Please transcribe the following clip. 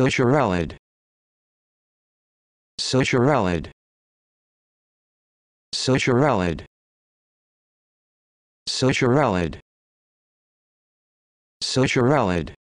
Socialrelid. Socialrelid. Socialrelid. Socialrelid. Socialrelid.